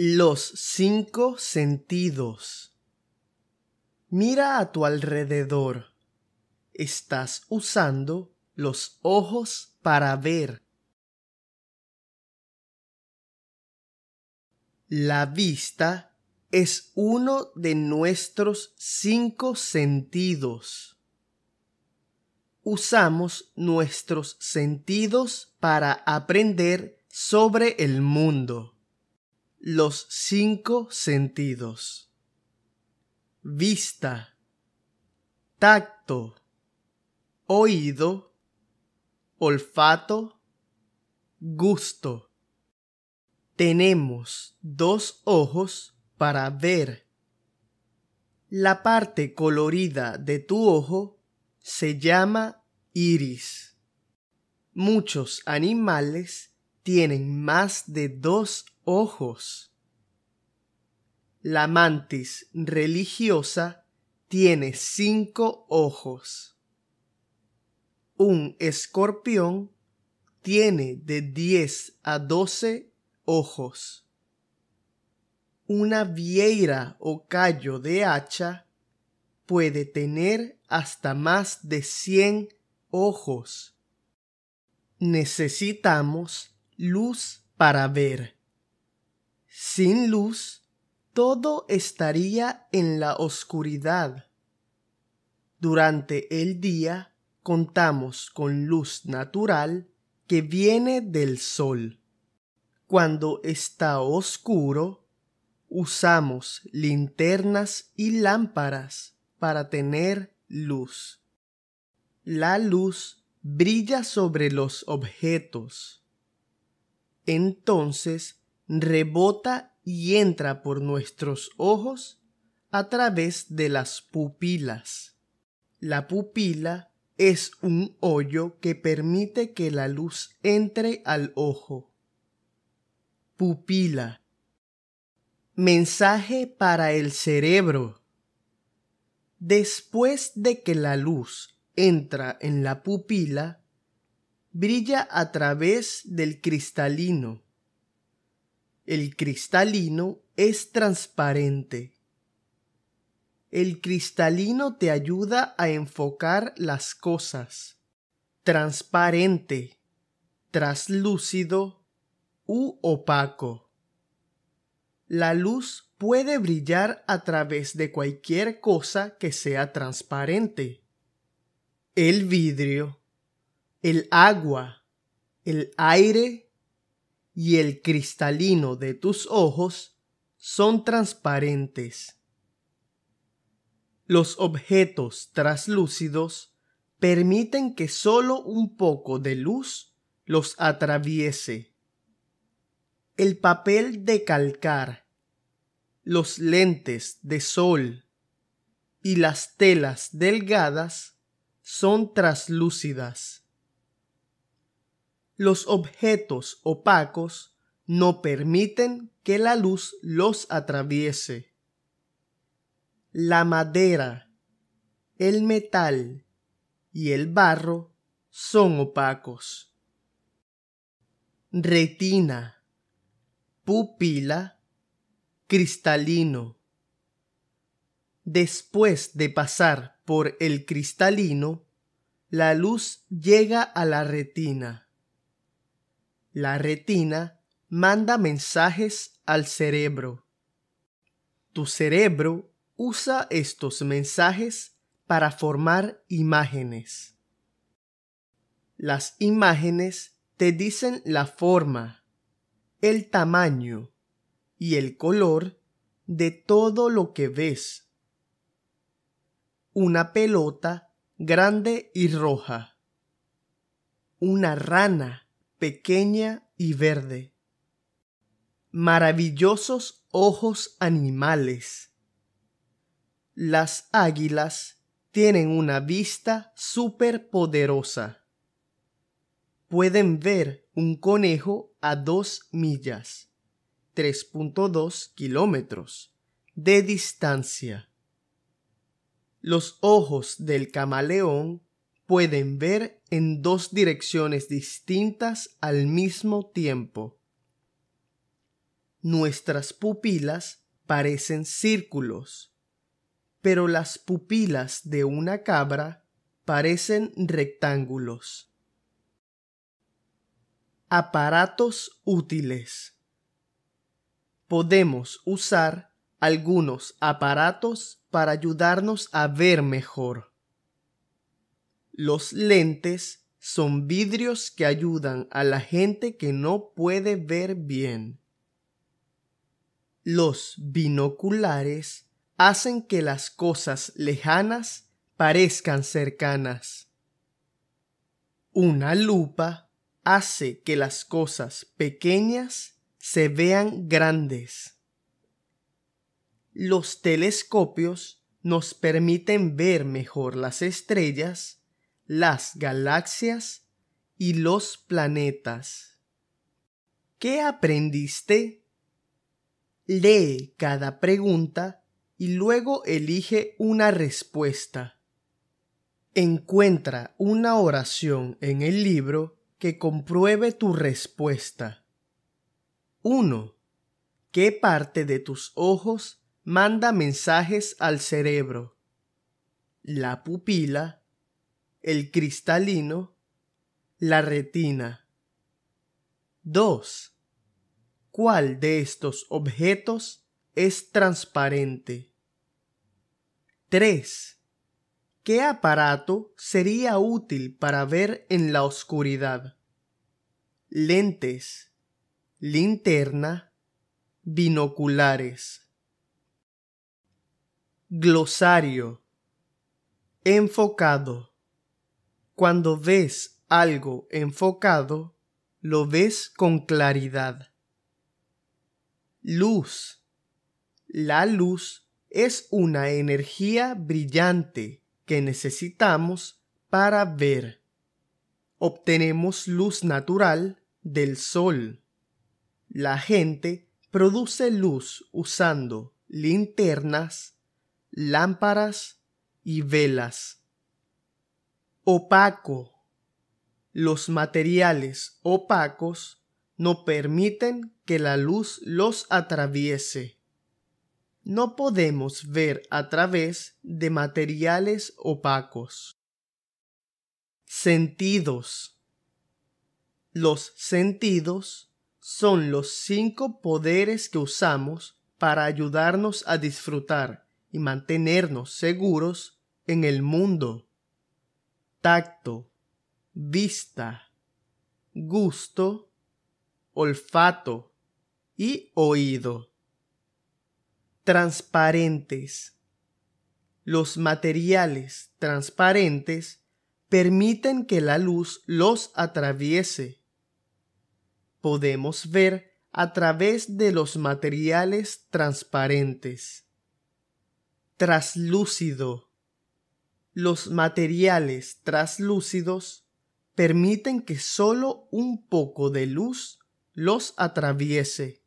Los cinco sentidos. Mira a tu alrededor. Estás usando los ojos para ver. La vista es uno de nuestros cinco sentidos. Usamos nuestros sentidos para aprender sobre el mundo los cinco sentidos. Vista, tacto, oído, olfato, gusto. Tenemos dos ojos para ver. La parte colorida de tu ojo se llama iris. Muchos animales tienen más de dos ojos. La mantis religiosa tiene cinco ojos. Un escorpión tiene de diez a doce ojos. Una vieira o callo de hacha puede tener hasta más de cien ojos. Necesitamos luz para ver. Sin luz, todo estaría en la oscuridad. Durante el día contamos con luz natural que viene del sol. Cuando está oscuro, usamos linternas y lámparas para tener luz. La luz brilla sobre los objetos. Entonces rebota y entra por nuestros ojos a través de las pupilas. La pupila es un hoyo que permite que la luz entre al ojo. Pupila. Mensaje para el cerebro. Después de que la luz entra en la pupila, brilla a través del cristalino el cristalino es transparente. El cristalino te ayuda a enfocar las cosas. Transparente, traslúcido u opaco. La luz puede brillar a través de cualquier cosa que sea transparente. El vidrio, el agua, el aire y el cristalino de tus ojos son transparentes. Los objetos traslúcidos permiten que solo un poco de luz los atraviese. El papel de calcar, los lentes de sol y las telas delgadas son traslúcidas. Los objetos opacos no permiten que la luz los atraviese. La madera, el metal y el barro son opacos. Retina, pupila, cristalino. Después de pasar por el cristalino, la luz llega a la retina. La retina manda mensajes al cerebro. Tu cerebro usa estos mensajes para formar imágenes. Las imágenes te dicen la forma, el tamaño y el color de todo lo que ves. Una pelota grande y roja. Una rana pequeña y verde. Maravillosos ojos animales. Las águilas tienen una vista superpoderosa. Pueden ver un conejo a dos millas, 3.2 kilómetros, de distancia. Los ojos del camaleón pueden ver en dos direcciones distintas al mismo tiempo. Nuestras pupilas parecen círculos, pero las pupilas de una cabra parecen rectángulos. Aparatos útiles. Podemos usar algunos aparatos para ayudarnos a ver mejor. Los lentes son vidrios que ayudan a la gente que no puede ver bien. Los binoculares hacen que las cosas lejanas parezcan cercanas. Una lupa hace que las cosas pequeñas se vean grandes. Los telescopios nos permiten ver mejor las estrellas las galaxias y los planetas. ¿Qué aprendiste? Lee cada pregunta y luego elige una respuesta. Encuentra una oración en el libro que compruebe tu respuesta. 1. ¿Qué parte de tus ojos manda mensajes al cerebro? La pupila, el cristalino, la retina. 2. ¿Cuál de estos objetos es transparente? 3. ¿Qué aparato sería útil para ver en la oscuridad? Lentes, linterna, binoculares. Glosario. Enfocado. Cuando ves algo enfocado, lo ves con claridad. Luz. La luz es una energía brillante que necesitamos para ver. Obtenemos luz natural del sol. La gente produce luz usando linternas, lámparas y velas opaco. Los materiales opacos no permiten que la luz los atraviese. No podemos ver a través de materiales opacos. Sentidos. Los sentidos son los cinco poderes que usamos para ayudarnos a disfrutar y mantenernos seguros en el mundo tacto, vista, gusto, olfato y oído. Transparentes. Los materiales transparentes permiten que la luz los atraviese. Podemos ver a través de los materiales transparentes. Traslúcido los materiales traslúcidos permiten que solo un poco de luz los atraviese